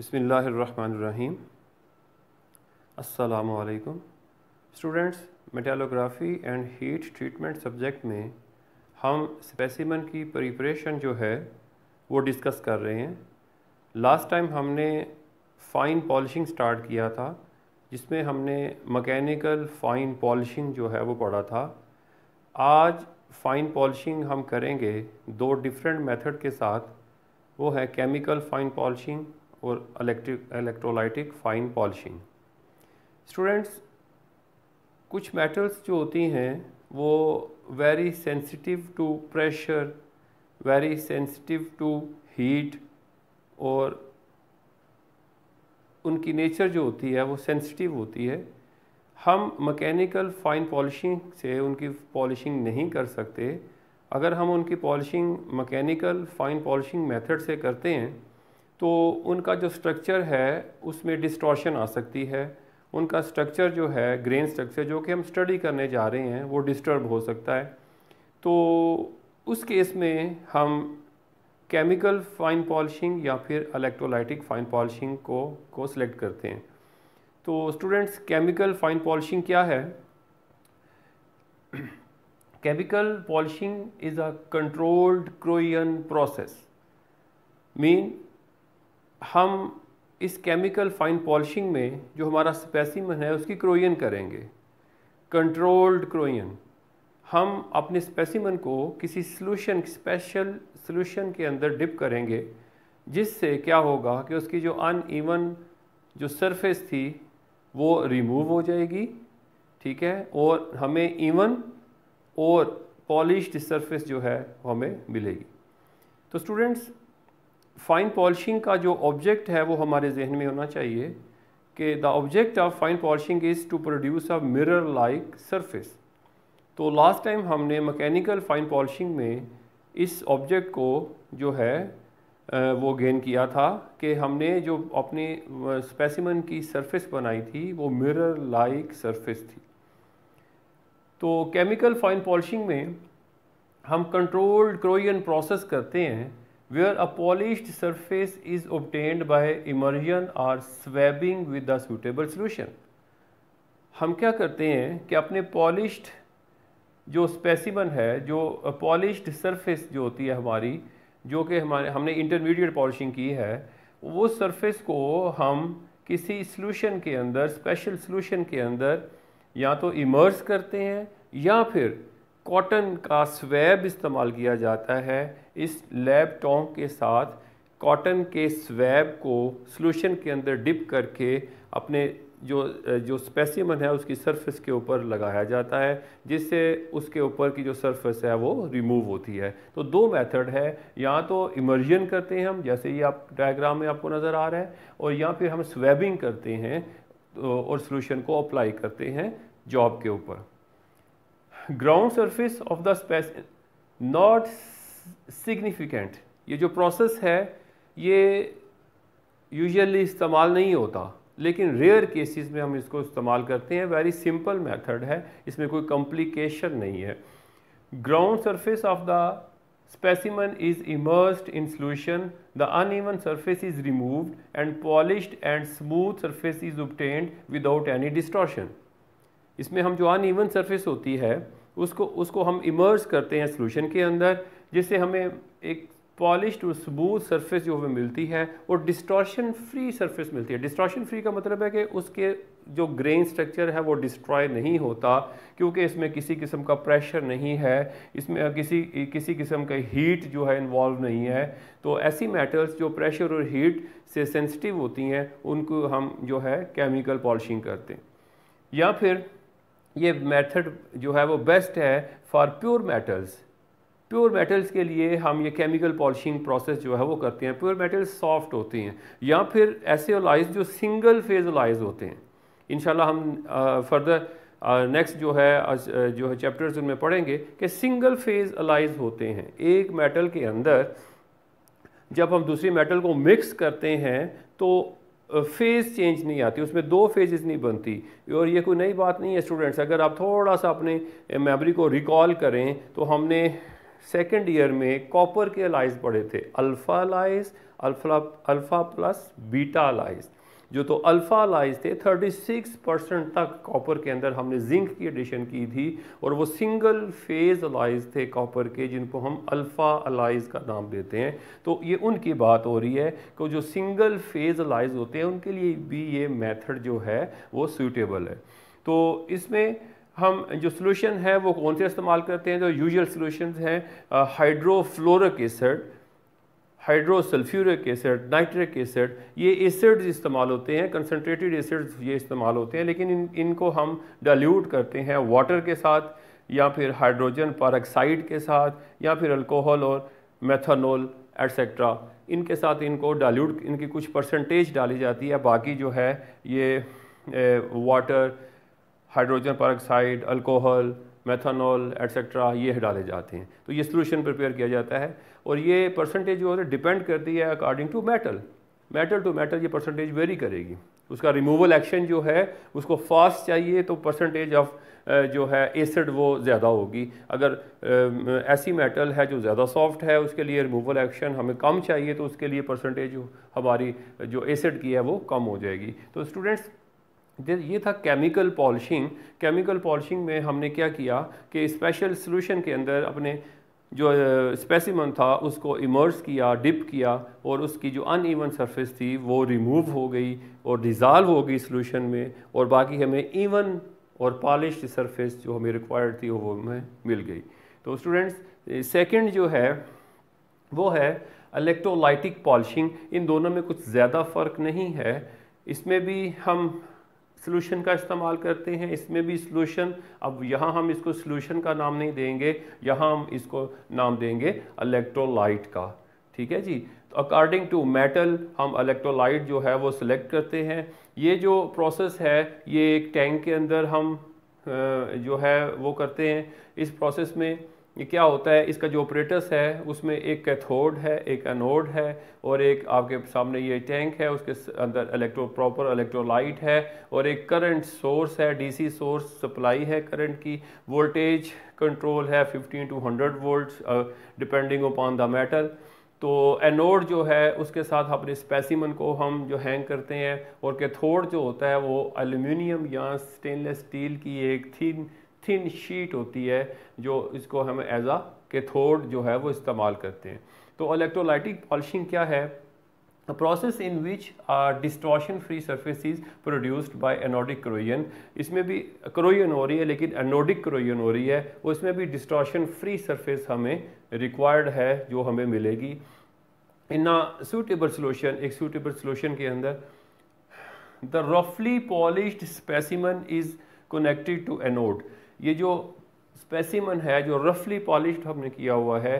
बिसमीम अस्सलाम students metallography and heat treatment subject में हम स्पेसिमन की प्रिपरेशन जो है वो डिस्कस कर रहे हैं लास्ट टाइम हमने फ़ाइन पॉलिशिंग स्टार्ट किया था जिसमें हमने मकैनिकल फ़ाइन पॉलिशिंग जो है वो पढ़ा था आज फ़ाइन पॉलिशिंग हम करेंगे दो डिफरेंट मेथड के साथ वो है केमिकल फ़ाइन पॉलिशिंग और electric electrolytic fine polishing students कुछ मेटल्स जो होती हैं वो very sensitive to pressure very sensitive to heat और उनकी नेचर जो होती है वो सेंसिटिव होती है हम मैकेनिकल फाइन पॉलिशिंग से उनकी पॉलिशिंग नहीं कर सकते अगर हम उनकी polishing mechanical fine polishing method से करते हैं तो उनका जो स्ट्रक्चर है उसमें डिस्टॉर्शन आ सकती है उनका स्ट्रक्चर जो है ग्रेन स्ट्रक्चर जो कि हम स्टडी करने जा रहे हैं वो डिस्टर्ब हो सकता है तो उस केस में हम केमिकल फाइन पॉलिशिंग या फिर इलेक्ट्रोलाइटिक फाइन पॉलिशिंग को को सिलेक्ट करते हैं तो स्टूडेंट्स केमिकल फाइन पॉलिशिंग क्या है chemical polishing is a controlled corrosion process mean हम इस केमिकल फाइन पॉलिशिंग में जो हमारा स्पेसिमन है उसकी क्रोयन करेंगे कंट्रोल्ड क्रोयन हम अपने स्पेसिमन को किसी सॉल्यूशन स्पेशल सॉल्यूशन के अंदर डिप करेंगे जिससे क्या होगा कि उसकी जो अनइवन जो सरफेस थी वो रिमूव हो जाएगी ठीक है और हमें इवन और पॉलिश्ड सरफेस जो है हमें मिलेगी तो स्टूडेंट्स फाइन पॉलिशिंग का जो ऑब्जेक्ट है वो हमारे जहन में होना चाहिए कि the object of fine polishing is to produce a mirror like surface तो लास्ट टाइम हमने मैकेनिकल फाइन पॉलिशिंग में इस ऑब्जेक्ट को जो है वो गेन किया था कि हमने जो अपने स्पेसिमन की सरफेस बनाई थी वो मिरर लाइक सरफेस थी तो केमिकल फाइन पॉलिशिंग में हम कंट्रोल्ड क्रोइन प्रोसेस करते हैं where a polished surface is obtained by immersion or swabbing with a suitable solution. हम क्या करते हैं कि अपने पॉलिश्ड जो स्पेसिमन है जो पॉलिश्ड सरफेस जो होती है हमारी जो कि हमारे हमने इंटरमीडिएट पॉलिशिंग की है वो सरफेस को हम किसी सॉल्यूशन के अंदर स्पेशल सॉल्यूशन के अंदर या तो इमर्स करते हैं या फिर कॉटन का स्वैब इस्तेमाल किया जाता है इस लैब टोंक के साथ कॉटन के स्वैब को सॉल्यूशन के अंदर डिप करके अपने जो जो स्पेसिमन है उसकी सरफेस के ऊपर लगाया जाता है जिससे उसके ऊपर की जो सरफेस है वो रिमूव होती है तो दो मेथड है या तो इमर्जन करते हैं हम जैसे ये आप डायग्राम में आपको नज़र आ रहा है और या फिर हम स्वैबिंग करते हैं तो और सोल्यूशन को अप्लाई करते हैं जॉब के ऊपर ground surface of the space not significant ये जो प्रोसेस है ये यूजुअली इस्तेमाल नहीं होता लेकिन रेयर केसेस में हम इसको इस्तेमाल करते हैं वेरी सिंपल मेथड है इसमें कोई कॉम्प्लिकेशन नहीं है ground surface of the specimen is immersed in solution the uneven surface is removed and polished and smooth surface is obtained without any distortion इसमें हम जो अनइवन सरफेस होती है उसको उसको हम इमर्स करते हैं सॉल्यूशन के अंदर जिससे हमें एक पॉलिश और स्मूथ सरफेस जो हमें मिलती है और डिस्टॉर्शन फ्री सरफेस मिलती है डिस्टॉर्शन फ्री का मतलब है कि उसके जो ग्रेन स्ट्रक्चर है वो डिस्ट्रॉय नहीं होता क्योंकि इसमें किसी किस्म का प्रेशर नहीं है इसमें किसी किसी किस्म का हीट जो है इन्वॉल्व नहीं है तो ऐसी मेटल्स जो प्रेशर और हीट से सेंसिटिव होती हैं उनको हम जो है केमिकल पॉलिशिंग करते हैं या फिर ये मेथड जो है वो बेस्ट है for pure metals pure metals के लिए हम ये केमिकल पॉलिशिंग प्रोसेस जो है वो करते हैं प्योर मेटल्स सॉफ्ट होते हैं या फिर ऐसे ओलाइज जो सिंगल फेज ओलाइज होते हैं इन हम फर्दर नेक्स्ट जो है आज, जो है चैप्टर्स उनमें पढ़ेंगे कि सिंगल फेज अलाइज होते हैं एक मेटल के अंदर जब हम दूसरी मेटल को मिक्स करते हैं तो फेज़ चेंज नहीं आती उसमें दो फेजेस नहीं बनती और ये कोई नई बात नहीं है स्टूडेंट्स अगर आप थोड़ा सा अपने मेमोरी को रिकॉल करें तो हमने सेकेंड ईयर में कॉपर के अलाइज पड़े थे alpha alloys alpha alpha plus beta alloys जो तो अल्फ़ा लाइज थे 36 परसेंट तक कॉपर के अंदर हमने जिंक की एडिशन की थी और वो सिंगल फेज अलाइज थे कॉपर के जिनको हम अल्फ़ा अलाइज का नाम देते हैं तो ये उनकी बात हो रही है कि जो सिंगल फेज अलाइज होते हैं उनके लिए भी ये मेथड जो है वो सूटेबल है तो इसमें हम जो सोल्यूशन है वो कौन से इस्तेमाल करते हैं जो यूजल सोल्यूशन हैं hydrofluoric acid hydrosulphuric acid nitric acid ये एसिड्स इस्तेमाल होते हैं कंसनट्रेटेड एसिड्स ये इस्तेमाल होते हैं लेकिन इन इनको हम डाल्यूट करते हैं वाटर के साथ या फिर हाइड्रोजन पारक्साइड के साथ या फिर अल्कोहल और मेथानोल एट्सट्रा इनके साथ इनको डाल्यूट इनकी कुछ परसेंटेज डाली जाती है बाकी जो है ये water hydrogen peroxide alcohol methanol etcetera ये डाले जाते हैं तो ये सोल्यूशन प्रिपेयर किया जाता है और ये परसेंटेज जो है डिपेंड करती है according to metal metal to metal ये परसेंटेज वेरी करेगी उसका रिमूवल एक्शन जो है उसको फास्ट चाहिए तो परसेंटेज ऑफ जो है एसिड वो ज़्यादा होगी अगर ऐसी मेटल है जो ज़्यादा सॉफ्ट है उसके लिए रिमूवल एक्शन हमें कम चाहिए तो उसके लिए परसेंटेज हमारी जो एसिड की है वो कम हो जाएगी तो स्टूडेंट्स ये था केमिकल पॉलिशिंग केमिकल पॉलिशिंग में हमने क्या किया कि स्पेशल सोलूशन के अंदर अपने जो स्पेसिमन था उसको इमर्स किया डिप किया और उसकी जो अनइवन सरफेस थी वो रिमूव हो गई और डिज़ाल्व हो गई सोलूशन में और बाकी हमें इवन और पॉलिश सरफेस जो हमें रिक्वायर्ड थी वो हमें मिल गई तो स्टूडेंट्स सेकंड जो है वो है इलेक्ट्रोलाइटिक पॉलिशिंग इन दोनों में कुछ ज़्यादा फ़र्क नहीं है इसमें भी हम सोल्यूशन का इस्तेमाल करते हैं इसमें भी सोल्यूशन अब यहाँ हम इसको सोल्यूशन का नाम नहीं देंगे यहाँ हम इसको नाम देंगे अलेक्ट्रोलाइट का ठीक है जी तो अकॉर्डिंग टू मेटल हम अलेक्ट्रोलाइट जो है वो सिलेक्ट करते हैं ये जो प्रोसेस है ये एक टैंक के अंदर हम जो है वो करते हैं इस प्रोसेस में ये क्या होता है इसका जो ऑपरेटर्स है उसमें एक कैथोड है एक एनोड है और एक आपके सामने ये टैंक है उसके अंदर इलेक्ट्रो प्रॉपर इलेक्ट्रोलाइट है और एक करंट सोर्स है डीसी सोर्स सप्लाई है करंट की वोल्टेज कंट्रोल है 15 to 100 volt depending upon the metal तो एनोड जो है उसके साथ अपने स्पेसिमन को हम जो हैंग करते हैं और कैथोड जो होता है वो एल्यूमिनियम या स्टेनलेस स्टील की एक थीन थिन शीट होती है जो इसको हम एज आ केथोड जो है वो इस्तेमाल करते हैं तो इलेक्ट्रोलाइटिक पॉलिशिंग क्या है the process in which are distortion free surface is produced by anodic corrosion इसमें भी क्रोइन हो रही है लेकिन एनोडिक क्रोइन हो रही है उसमें भी डिस्ट्रॉशन फ्री सर्फेस हमें रिक्वायर्ड है जो हमें मिलेगी इन अ सूटेबल सोल्यूशन एक सूटेबल सोल्यूशन के अंदर द रफली polish specimen is connected to anode ये जो स्पेसिमन है जो रफली पॉलिश हमने किया हुआ है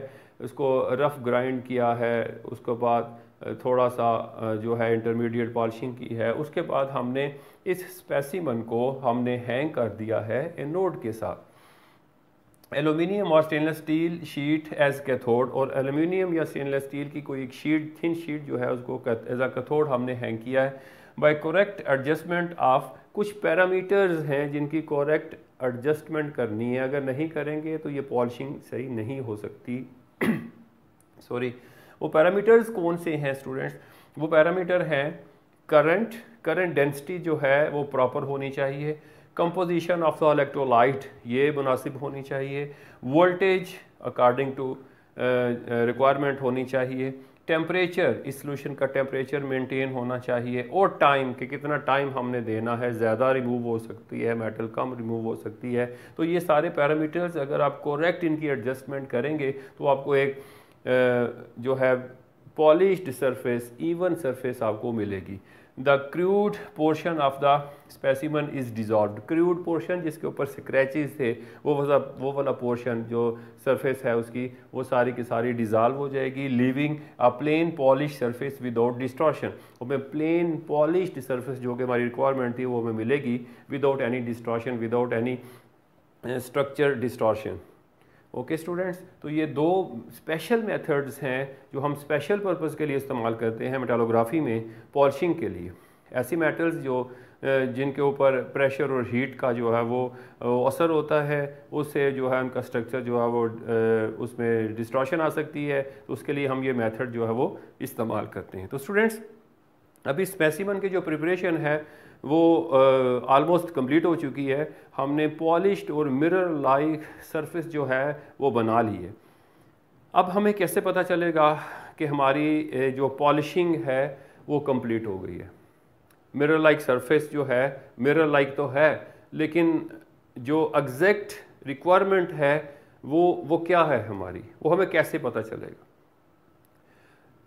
उसको रफ़ ग्राइंड किया है उसके बाद थोड़ा सा जो है इंटरमीडिएट पॉलिशिंग की है उसके बाद हमने इस स्पेसिमन को हमने हैंग कर दिया है एनोड के साथ एलुमिनियम और stainless steel sheet as cathode और एलुमिनियम या स्टेनलेस स्टील की कोई एक शीट थिन शीट जो है उसको एज अ कैथोड हमने हैंग किया है बाय करेक्ट एडजस्टमेंट ऑफ कुछ पैरामीटर्स हैं जिनकी कॉरेक्ट एडजस्टमेंट करनी है अगर नहीं करेंगे तो ये पॉलिशिंग सही नहीं हो सकती सॉरी वो पैरामीटर्स कौन से हैं स्टूडेंट्स वो पैरामीटर हैं करंट करंट डेंसिटी जो है वो प्रॉपर होनी चाहिए कंपोजिशन ऑफ द इलेक्ट्रोलाइट ये मुनासिब होनी चाहिए वोल्टेज अकॉर्डिंग टू रिक्वायरमेंट होनी चाहिए टेम्परेचर इस सोल्यूशन का टेम्परेचर मेंटेन होना चाहिए और टाइम कि कितना टाइम हमने देना है ज़्यादा रिमूव हो सकती है मेटल कम रिमूव हो सकती है तो ये सारे पैरामीटर्स अगर आप करेक्ट इनकी एडजस्टमेंट करेंगे तो आपको एक जो है पॉलिश सरफेस इवन सरफेस आपको मिलेगी the crude portion of the specimen is dissolve crude portion जिसके ऊपर स्क्रैचेस थे वो वाला वो वाला पोर्शन जो सरफेस है उसकी वो सारी की सारी डिज़ॉल्व हो जाएगी leaving a plane polish surface without distortion हमें प्लेन पॉलिश्ड सरफेस जो कि हमारी रिक्वायरमेंट थी वो हमें मिलेगी without any distortion without any structure distortion okay okay, students तो ये दो स्पेशल मेथड्स हैं जो हम स्पेशल पर्पज़ के लिए इस्तेमाल करते हैं मेटालोग्राफी में पॉलिशिंग के लिए ऐसी मेटल्स जो जिनके ऊपर प्रेशर और हीट का जो है वो असर होता है उससे जो है उनका स्ट्रक्चर जो है वो उसमें डिस्ट्रॉशन आ सकती है तो उसके लिए हम ये मेथड जो है वो इस्तेमाल करते हैं तो स्टूडेंट्स अभी स्पेसिमन की जो प्रिपरेशन है वो आलमोस्ट कंप्लीट हो चुकी है हमने पॉलिश्ड और मिरर लाइक सरफेस जो है वो बना ली है अब हमें कैसे पता चलेगा कि हमारी जो पॉलिशिंग है वो कंप्लीट हो गई है मिरर लाइक सरफेस जो है मिरर लाइक तो है लेकिन जो एग्जैक्ट रिक्वायरमेंट है वो वो क्या है हमारी वो हमें कैसे पता चलेगा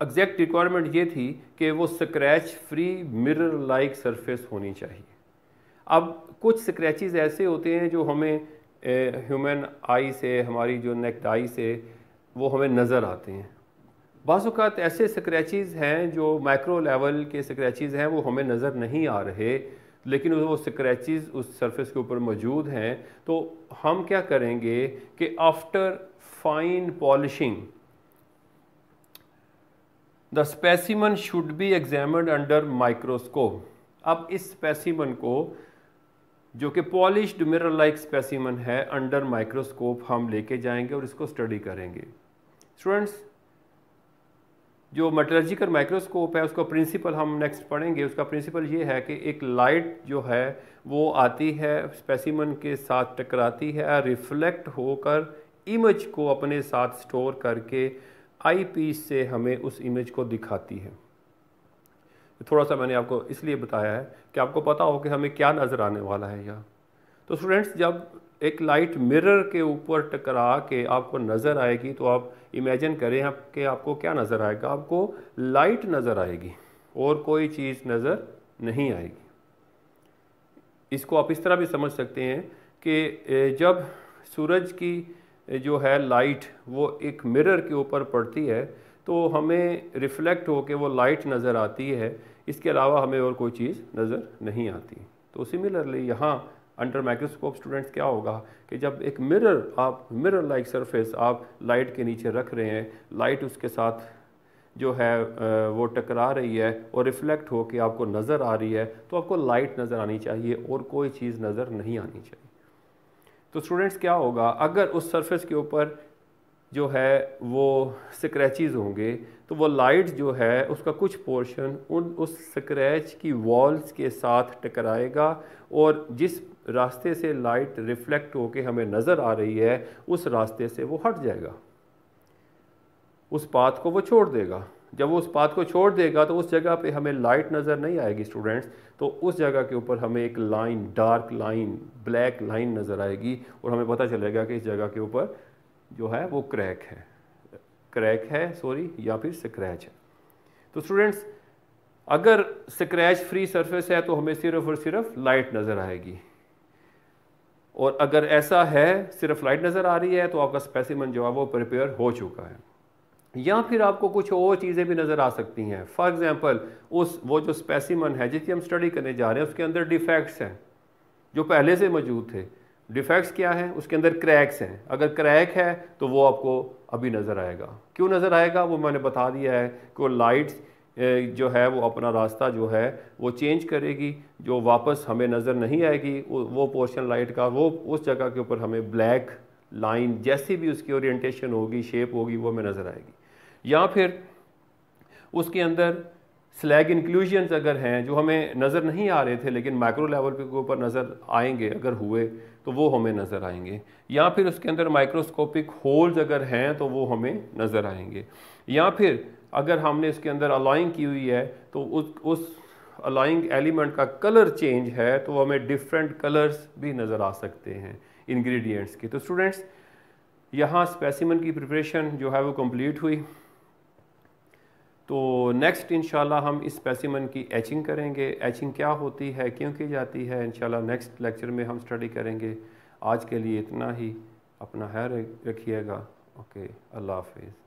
एग्जैक्ट रिक्वायरमेंट ये थी कि वो scratch free mirror like surface होनी चाहिए अब कुछ स्क्रैचेस ऐसे होते हैं जो हमें ह्यूमन आई से हमारी जो नेक्ट आई से वो हमें नज़र आते हैं बाज़ात ऐसे स्क्रैचेस हैं जो माइक्रो लेवल के स्क्रैचेस हैं वो हमें नज़र नहीं आ रहे लेकिन वो स्क्रैचेस उस सरफेस के ऊपर मौजूद हैं तो हम क्या करेंगे कि after fine polishing the specimen should be examine under microscope अब इस स्पेसिमन को जो कि पॉलिश मिरर लाइक स्पेसिमन है अंडर माइक्रोस्कोप हम लेके जाएंगे और इसको स्टडी करेंगे स्टूडेंट्स जो मेटलर्जिकल माइक्रोस्कोप है उसका प्रिंसिपल हम नेक्स्ट पढ़ेंगे उसका प्रिंसिपल ये है कि एक लाइट जो है वो आती है स्पेसिमन के साथ टकराती है रिफ्लेक्ट होकर इमेज को अपने साथ स्टोर करके आई पीस से हमें उस इमेज को दिखाती है थोड़ा सा मैंने आपको इसलिए बताया है कि आपको पता हो कि हमें क्या नज़र आने वाला है यहाँ तो स्टूडेंट्स जब एक लाइट मिरर के ऊपर टकरा के आपको नज़र आएगी तो आप इमेजिन करें आप कि आपको क्या नज़र आएगा आपको लाइट नज़र आएगी और कोई चीज़ नज़र नहीं आएगी इसको आप इस तरह भी समझ सकते हैं कि जब सूरज की जो है लाइट वो एक मिरर के ऊपर पड़ती है तो हमें रिफ़्लेक्ट होकर वो लाइट नज़र आती है इसके अलावा हमें और कोई चीज़ नज़र नहीं आती तो सिमिलरली यहाँ अंडर माइक्रोस्कोप स्टूडेंट्स क्या होगा कि जब एक मिरर आप मिरर लाइक सरफेस आप लाइट के नीचे रख रहे हैं लाइट उसके साथ जो है वो टकरा रही है और रिफ़्लेक्ट होकर आपको नज़र आ रही है तो आपको लाइट नज़र आनी चाहिए और कोई चीज़ नज़र नहीं आनी चाहिए तो स्टूडेंट्स क्या होगा अगर उस सरफेस के ऊपर जो है वो स्क्रैच होंगे तो वो लाइट जो है उसका कुछ पोर्शन उन उस स्क्रैच की वॉल्स के साथ टकराएगा और जिस रास्ते से लाइट रिफ्लेक्ट होके हमें नज़र आ रही है उस रास्ते से वो हट जाएगा उस पाथ को वो छोड़ देगा जब वो उस पाथ को छोड़ देगा तो उस जगह पे हमें लाइट नज़र नहीं आएगी स्टूडेंट्स तो उस जगह के ऊपर हमें एक line dark line black line नज़र आएगी और हमें पता चलेगा कि इस जगह के ऊपर जो है वो क्रैक है क्रैक है सॉरी या फिर स्क्रैच है तो स्टूडेंट्स अगर स्क्रैच फ्री सरफेस है तो हमें सिर्फ और सिर्फ लाइट नज़र आएगी और अगर ऐसा है सिर्फ लाइट नज़र आ रही है तो आपका स्पेसिमन जो है वो प्रिपेयर हो चुका है या फिर आपको कुछ और चीज़ें भी नज़र आ सकती हैं फॉर एग्ज़ाम्पल उस वो जो स्पेसिमन है जिसकी हम स्टडी करने जा रहे हैं उसके अंदर डिफेक्ट्स हैं जो पहले से मौजूद थे डिफेक्ट्स क्या हैं उसके अंदर क्रैक्स हैं अगर क्रैक है तो वो आपको अभी नज़र आएगा क्यों नज़र आएगा वो मैंने बता दिया है कि वो लाइट्स जो है वो अपना रास्ता जो है वो चेंज करेगी जो वापस हमें नज़र नहीं आएगी वो पोर्शन लाइट का वो उस जगह के ऊपर हमें ब्लैक लाइन जैसी भी उसकी ओरिएंटेशन होगी शेप होगी वो हमें नज़र आएगी या फिर उसके अंदर स्लैग इंक्लूजन्स अगर हैं जो हमें नज़र नहीं आ रहे थे लेकिन माइक्रो लेवल के ऊपर नज़र आएंगे अगर हुए तो वो हमें नज़र आएंगे या फिर उसके अंदर माइक्रोस्कोपिक होल्स अगर हैं तो वो हमें नज़र आएंगे या फिर अगर हमने इसके अंदर अलाइंग की हुई है तो उस उस अलाइंग एलिमेंट का कलर चेंज है तो हमें डिफरेंट कलर्स भी नज़र आ सकते हैं इंग्रेडिएंट्स के तो स्टूडेंट्स यहाँ स्पेसिमन की प्रिपरेशन जो है वो कंप्लीट हुई तो नेक्स्ट इन हम इस स्पेसिमन की एचिंग करेंगे एचिंग क्या होती है क्यों की जाती है इन नेक्स्ट लेक्चर में हम स्टडी करेंगे आज के लिए इतना ही अपना है रखिएगा ओके अल्लाह हाफिज़